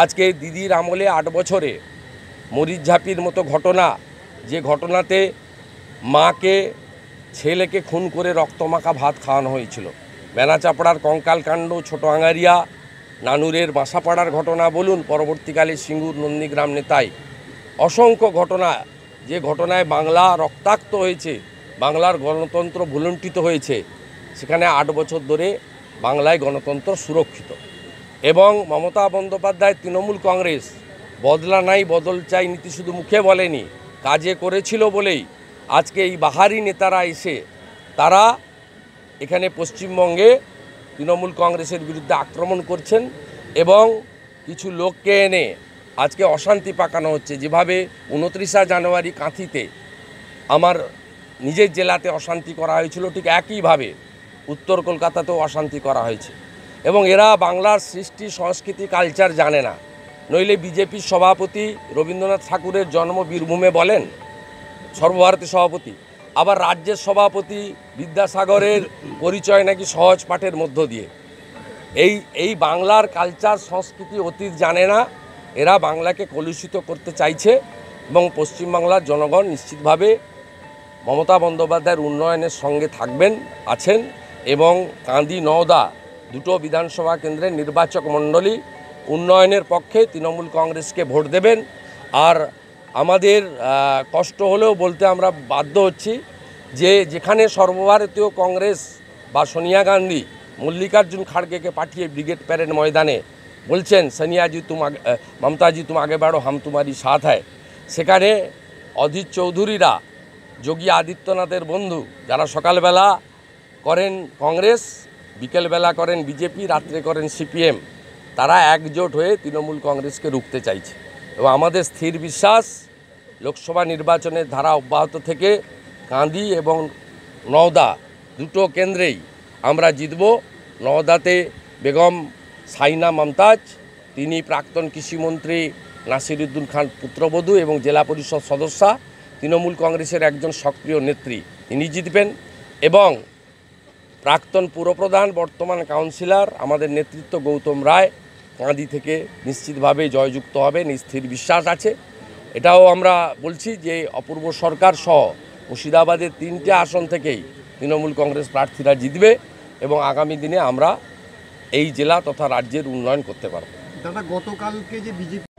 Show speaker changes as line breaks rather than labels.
আজকে দিদির আমলে আট বছরে মরিচঝাপির মতো ঘটনা যে ঘটনাতে মাকে ছেলেকে খুন করে রক্তমাখা ভাত খাওয়ানো হয়েছিল বেনাচাপড়ার কঙ্কালকাণ্ড ছোটো আঙারিয়া নানুরের বাসাপাড়ার ঘটনা বলুন পরবর্তীকালে সিঙ্গুর নন্দীগ্রাম নেতাই অসংখ্য ঘটনা যে ঘটনায় বাংলা রক্তাক্ত হয়েছে বাংলার গণতন্ত্র ভুলুণ্ঠিত হয়েছে সেখানে আট বছর ধরে বাংলায় গণতন্ত্র সুরক্ষিত এবং মমতা বন্দ্যোপাধ্যায় তৃণমূল কংগ্রেস বদলা নাই বদল চাই নীতি শুধু মুখে বলেনি কাজে করেছিল বলেই আজকে এই বাহারি নেতারা এসে তারা এখানে পশ্চিমবঙ্গে তৃণমূল কংগ্রেসের বিরুদ্ধে আক্রমণ করছেন এবং কিছু লোককে এনে আজকে অশান্তি পাকানো হচ্ছে যেভাবে উনত্রিশা জানুয়ারি কাঁথিতে আমার নিজের জেলাতে অশান্তি করা হয়েছিল ঠিক একইভাবে উত্তর কলকাতাতেও অশান্তি করা হয়েছে এবং এরা বাংলার সৃষ্টি সংস্কৃতি কালচার জানে না নইলে বিজেপির সভাপতি রবীন্দ্রনাথ ঠাকুরের জন্ম বীরভূমে বলেন সর্বভারতী সভাপতি আবার রাজ্যের সভাপতি বিদ্যাসাগরের পরিচয় নাকি সহজ পাঠের মধ্য দিয়ে এই এই বাংলার কালচার সংস্কৃতি অতীত জানে না এরা বাংলাকে কলুষিত করতে চাইছে এবং পশ্চিমবাংলার জনগণ নিশ্চিতভাবে মমতা বন্দ্যোপাধ্যায়ের উন্নয়নের সঙ্গে থাকবেন আছেন এবং কাঁদি নওদা দুটো বিধানসভা কেন্দ্রের নির্বাচক মণ্ডলী উন্নয়নের পক্ষে তৃণমূল কংগ্রেসকে ভোট দেবেন আর আমাদের কষ্ট হলেও বলতে আমরা বাধ্য হচ্ছি যে যেখানে সর্বভারতীয় কংগ্রেস বা সোনিয়া গান্ধী মল্লিকার্জুন খাড়গেকে পাঠিয়ে ব্রিগেড প্যারেড ময়দানে বলছেন সোনিয়াজি তুম মমতাজি তুম আগে বাড়ো হাম তুমারি সাথ হয় সেখানে অধীর চৌধুরীরা যোগী আদিত্যনাথের বন্ধু যারা সকালবেলা করেন কংগ্রেস বিকেলবেলা করেন বিজেপি রাত্রে করেন সিপিএম তারা একজোট হয়ে তৃণমূল কংগ্রেসকে রুখতে চাইছে এবং আমাদের স্থির বিশ্বাস লোকসভা নির্বাচনের ধারা অব্যাহত থেকে কাঁদি এবং নওদা দুটো কেন্দ্রেই আমরা জিতব নওদাতে বেগম সাইনা মমতাজ তিনি প্রাক্তন কৃষিমন্ত্রী নাসিরুদ্দিন খান পুত্রবধূ এবং জেলা পরিষদ সদস্যা তৃণমূল কংগ্রেসের একজন সক্রিয় নেত্রী তিনি জিতবেন এবং প্রাক্তন পুরপ্রধান বর্তমান কাউন্সিলর আমাদের নেতৃত্ব গৌতম রায় কাঁদি থেকে নিশ্চিতভাবে জয়যুক্ত হবে নিস্থির বিশ্বাস আছে এটাও আমরা বলছি যে অপূর্ব সরকার সহ মুর্শিদাবাদের তিনটে আসন থেকেই তৃণমূল কংগ্রেস প্রার্থীরা জিতবে এবং আগামী দিনে আমরা এই জেলা তথা রাজ্যের উন্নয়ন করতে পারব দাদা গতকালকে যে বিজেপি